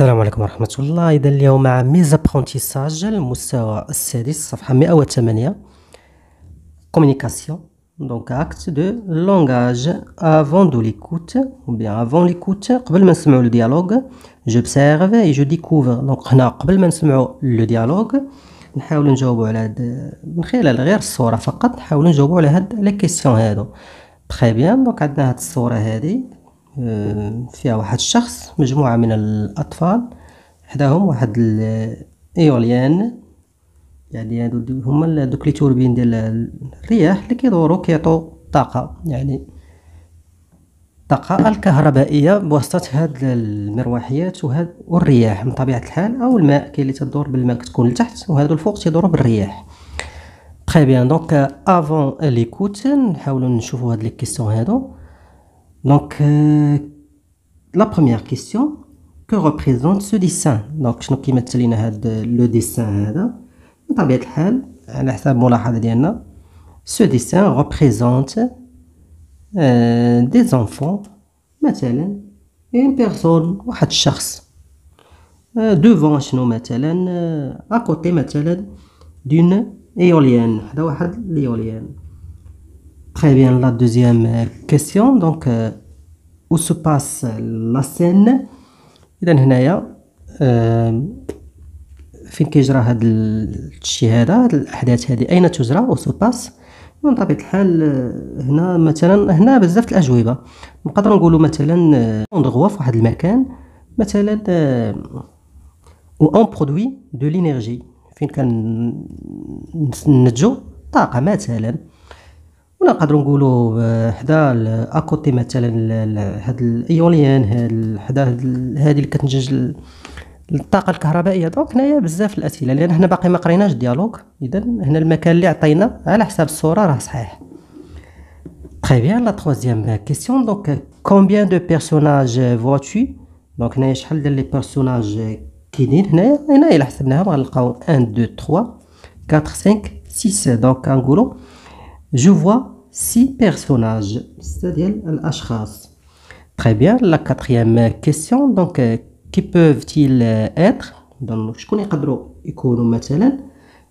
السلام عليكم ورحمة الله إذا اليوم مع ميزا ابرونتيساج المستوى السادس صفحة 108 كومونيكاسيون دونك اكت دو لونغاج افون دو ليكوت أو بيان افون ليكوت قبل ما نسمعو الديالوغ بسيرف إي جو ديكوفر دونك هنا قبل ما نسمعو لو ديالوغ نحاولو نجاوبو على هاد من خلال غير الصورة فقط نحاولو نجاوبو على هاد لي كيسيون هادو تخي بيان دونك عندنا هاد الصورة هادي آه، فيها واحد الشخص مجموعة من الأطفال حداهم واحد الإيوليان يعني هادو هما دوك لي توربين ديال الرياح اللي كيدورو كيعطو طاقة يعني الطاقة الكهربائية بواسطة هاد المروحيات وهاد والرياح من طبيعة الحال أو الماء كاين اللي تدور بالماء كتكون لتحت وهادو الفوق تيدورو بالرياح تخي بيان دونك افون ليكوت نحاولو نشوفو هاد لي كيستيون هادو Donc, euh, la première question, que représente ce dessin Donc, je vais le dessin. Ce dessin représente euh, des enfants, et une personne, un euh, devant à côté d'une éolienne, Très bien, la deuxième euh, question. Donc, euh, où se passe la scène إذا هنايا آه فين كيجرى هاد الشيء هذا هاد الأحداث هذه أين تجرى أو سو باس من طبيعة الحال آه، هنا مثلا هنا بزاف الأجوبة نقدر نقولوا مثلا أون آه، في واحد المكان مثلا أو أون برودوي دو لينيرجي فين كنتجو طاقة مثلا ولا نقدروا نقولوا آه، حدا اكوتي مثلا هاد الايوليان هاد حدا هذه اللي كتنتج الطاقه الكهربائيه دونك هنايا بزاف الاسئله لان حنا باقي ما قريناش الديالوج اذا هنا المكان اللي عطينا على حساب الصوره راه صحيح تري بيان لا troisième كيسيون دونك كومبيان دو بيرسوناج vois دونك هنايا شحال ديال لي بيرسوناج كاينين هنايا هنا الا حسبناهم غنلقاو 1 2 3 4 5 6 دونك نقولوا Je vois six personnages, c'est-à-dire l'ashkhas. Très bien, la quatrième question, donc euh, qui peuvent-ils euh, être donc شكون يقدروا يكونوا مثلا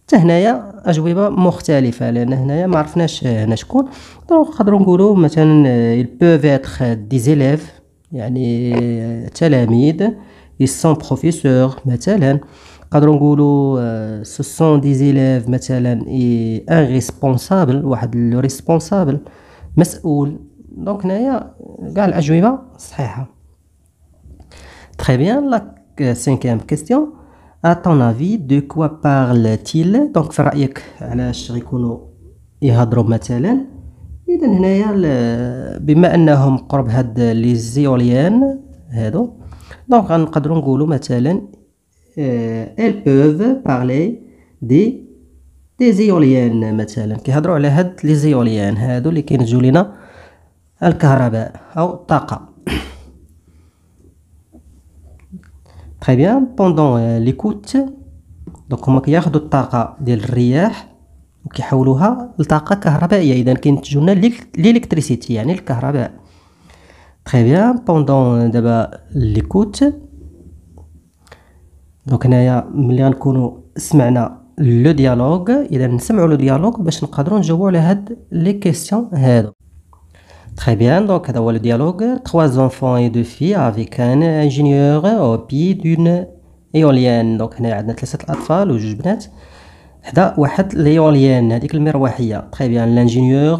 حتى هنايا اجوبه مختلفه لان هنايا ما عرفناش هنا شكون دونك نقدروا نقولوا مثلا euh, ils peuvent être des élèves يعني تلاميذ ils sont professeurs مثلا نقدروا نقولوا آه، سوسون دي زيليف مثلا اي ان ريسبونسابل واحد لو ريسبونسابل مسؤول دونك هنايا كاع الاجوبه صحيحه تري بيان لا سينكيام كيستيون ا طون افي دو كوا بارل تيل دونك في رايك علاش غيكونوا يهضروا مثلا اذا هنايا بما انهم قرب هاد لي زيوليان هادو دونك غنقدروا نقولوا مثلا euh, elles peuvent parler دي دي زيوليان مثلا كيهضروا على هاد لي زيوليان هادو اللي كينتجوا لينا الكهرباء او الطاقه تري بيان بوندون ليكوت دونك هما كياخذوا الطاقه ديال الرياح وكيحولوها لطاقه كهربائيه اذا كينتجوا لنا ليليكتريسيتي يعني الكهرباء تري بيان بوندون دابا ليكوت دونك هنايا ملي غنكونوا سمعنا لو ديالوغ اذا نسمعوا لو ديالوغ باش نقدروا نجاوبوا على هاد لي كيسيون هادو Très bien, donc c'est le dialogue, trois enfants et deux filles avec un ingénieur au pied d'une éolienne. Donc هنا عندنا ثلاثة الأطفال وجوج بنات حدا واحد l'éolienne هذيك المروحية. Très bien, l'ingénieur.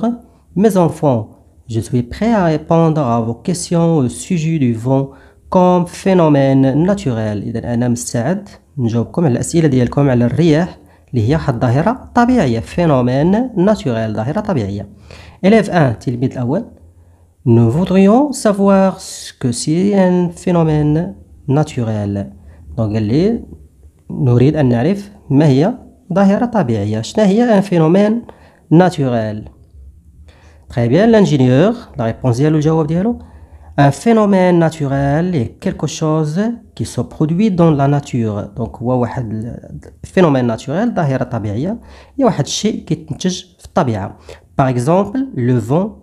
Mes enfants, je suis prêt à répondre à vos questions au sujet du vent. كوم فينومين ناتوريل اذا انا مستعد نجاوبكم على الاسئله ديالكم على الرياح اللي هي واحد الظاهره طبيعيه فينومين ناتوريل ظاهره طبيعيه اليف 1 تلميذ الاول نو فودريون سافوار سكو سي ان فينومين ناتوريل دونك قال لي نريد ان نعرف ما هي ظاهره طبيعيه شنو هي ان فينومين ناتوريل تري بيان لانجينيور لا ريبونس ديالو الجواب ديالو Un phénomène naturel est quelque chose qui se produit dans la nature. Donc, phénomène naturel, Par exemple, le vent,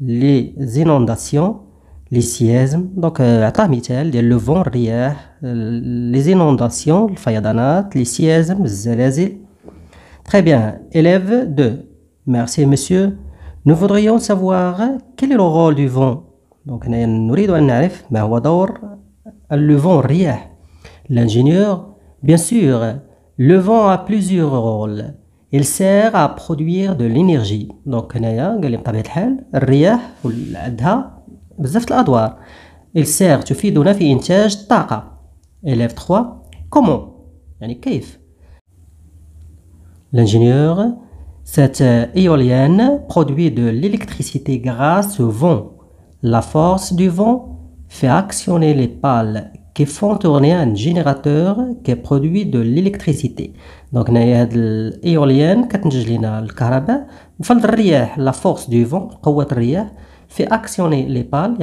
les inondations, les séismes. Donc, euh, à مثال ديال le vent, euh, les inondations, les séismes, Très bien. Élève 2. Merci, monsieur. Nous voudrions savoir quel est le rôle du vent donc, nous à نعرف ما هو دور le vent L'ingénieur, bien sûr, le vent a plusieurs rôles. Il sert à produire de l'énergie. Donc, هنايا قال لي بطبيعة الحال الرياح عندها بزاف الأدوار. Il sert تفيدنا في de الطاقة. Élève 3. Comment يعني كيف L'ingénieur, cette éolienne produit de l'électricité grâce au vent. La force du vent fait actionner les pales qui font tourner un générateur qui produit de l'électricité. Donc, il y a de l'éolienne qui est une La force du vent, fait actionner les pales,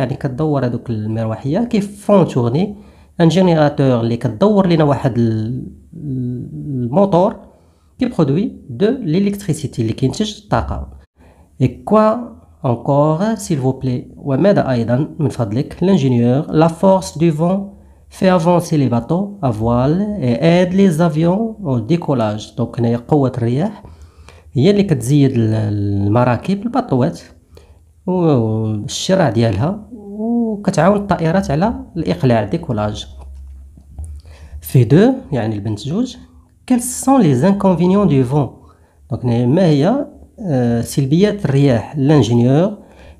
qui font tourner un générateur qui produit de l'électricité Et quoi? Encore, s'il vous plaît. L'ingénieur, la force du vent fait avancer les bateaux à voile et aide les avions au décollage. Donc هنايا قوة الرياح هي اللي كتزيد المراكب الباطوات bateaux, ديالها وكتعاون الطائرات على ديكولاج. في دو يعني البنت جوج. Quels sont les inconvénients du vent Donc ما سلبيات الرياح لانجينيور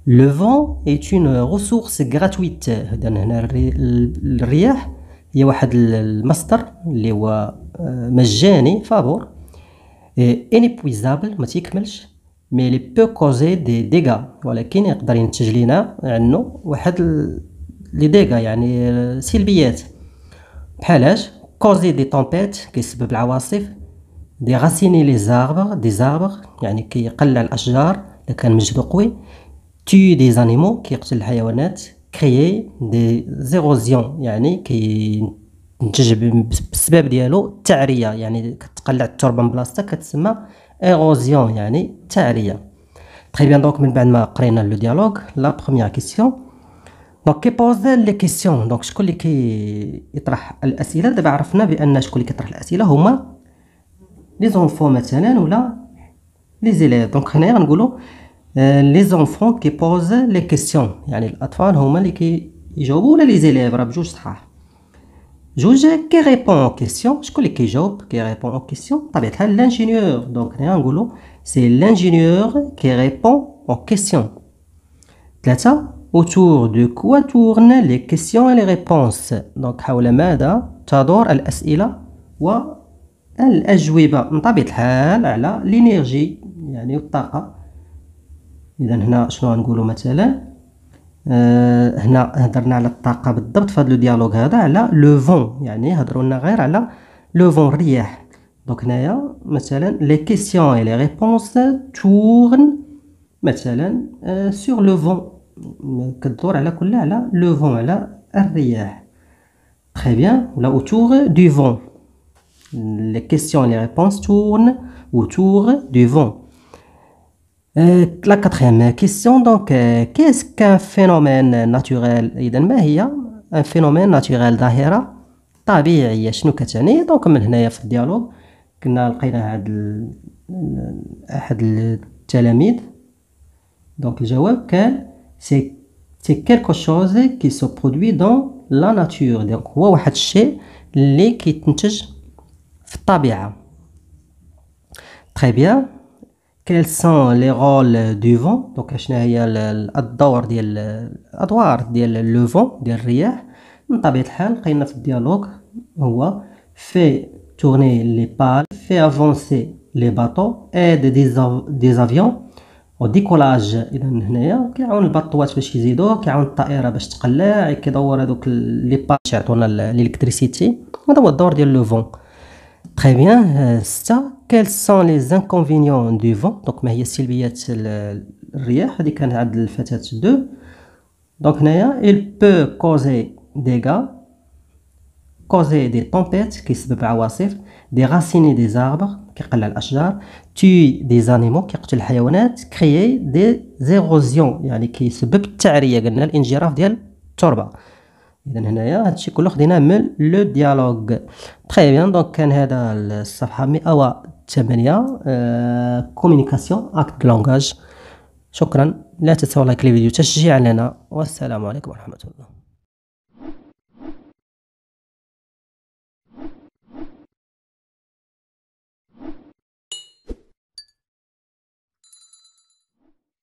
لو فون ايت اون ريسورس غراتويت اذا هنا الرياح هي واحد المصدر اللي هو مجاني فابور انيبويزابل ما تيكملش مي لي بو كوزي دي ديغا ولكن يقدر ينتج لينا عنه واحد لي ديغا يعني سلبيات بحالاش كوزي دي طومبيت كيسبب العواصف ديغاسيني لي زاربر دي زاربر يعني كيقلع الاشجار الا كان مجدو قوي تي دي زانيمو كيقتل الحيوانات كريي دي زيروزيون يعني كي كينتج بالسبب ديالو التعريه يعني كتقلع التربه من بلاصتها كتسمى ايروزيون يعني تعريه تري بيان دونك من بعد ما قرينا لو ديالوغ لا بروميير كيسيون دونك كي بوز لي كيسيون دونك شكون اللي كيطرح الاسئله دابا عرفنا بان شكون اللي كيطرح الاسئله هما les enfants maintenant ou là les élèves donc rien angolo euh, les enfants qui posent les questions y a les enfants normalement les qui jobule les élèves rajoustra joujé qui répond aux questions Je que les qui qui répond aux questions tabeta l'ingénieur donc rien angolo c'est l'ingénieur qui répond aux questions clair ça autour de quoi tournent les questions et les réponses donc houlema da tador elle est là الأجوبة من طبيعة الحال على لينيرجي يعني الطاقة إذا هنا شنو غنقولو مثلا أه هنا هضرنا على الطاقة بالضبط في هذا لو ديالوغ هذا على لو فون يعني هضروا لنا غير على لو فون الرياح دونك هنايا مثلا لي كيسيون اي لي ريبونس تورن مثلا أه سور لو فون كدور على كلها على لو فون على الرياح تخي بيان ولا اوتور دو فون Les questions et les réponses tournent autour du vent. Euh, la quatrième question euh, qu'est-ce qu'un phénomène naturel Il y a un phénomène naturel d'Ahéra. Il y a un phénomène naturel. Donc, maintenant, il y a un euh, dialogue. Il y a un thélamide. Donc, il y a un thélamide. C'est quelque chose qui se produit dans la nature. Donc, il y a un thélamide. في الطبيعة تري بيان كيل سون لي رول دو فون دونك شنو هي الدور ديال الادوار ديال لو فون ديال الرياح من طبيعه الحال لقينا في الديالوغ هو في تورني لي بال في افونسي لي باطو ايد دي زافيون des ديكولاج اذا هنايا كيعاون الباطوات باش يزيدو كيعاون الطائره باش تقلع كيدور هذوك لي بال باش يعطونا الالكتريسيتي هذا هو الدور ديال لو فون Très bien, euh, ça, quels sont les inconvénients du vent Donc, mais il y a Sylvia الرياح هذه كان عند الفتاة 2 Donc, هنايا il peut causer des dégâts causer des tempêtes qui عواصف des racines des arbres كيقلع tuer des animaux كيقتل الحيوانات créer des érosions يعني كيسبب التعريه قلنا الانجراف ديال التربه اذا هنايا هادشي كله خديناه من لو ديالوغ تري بيان دونك كان هذا الصفحه 108 كومونيكاسيون اكت دو لونغاج شكرا لا تنسوا لايك للفيديو تشجيعا لنا والسلام عليكم ورحمه الله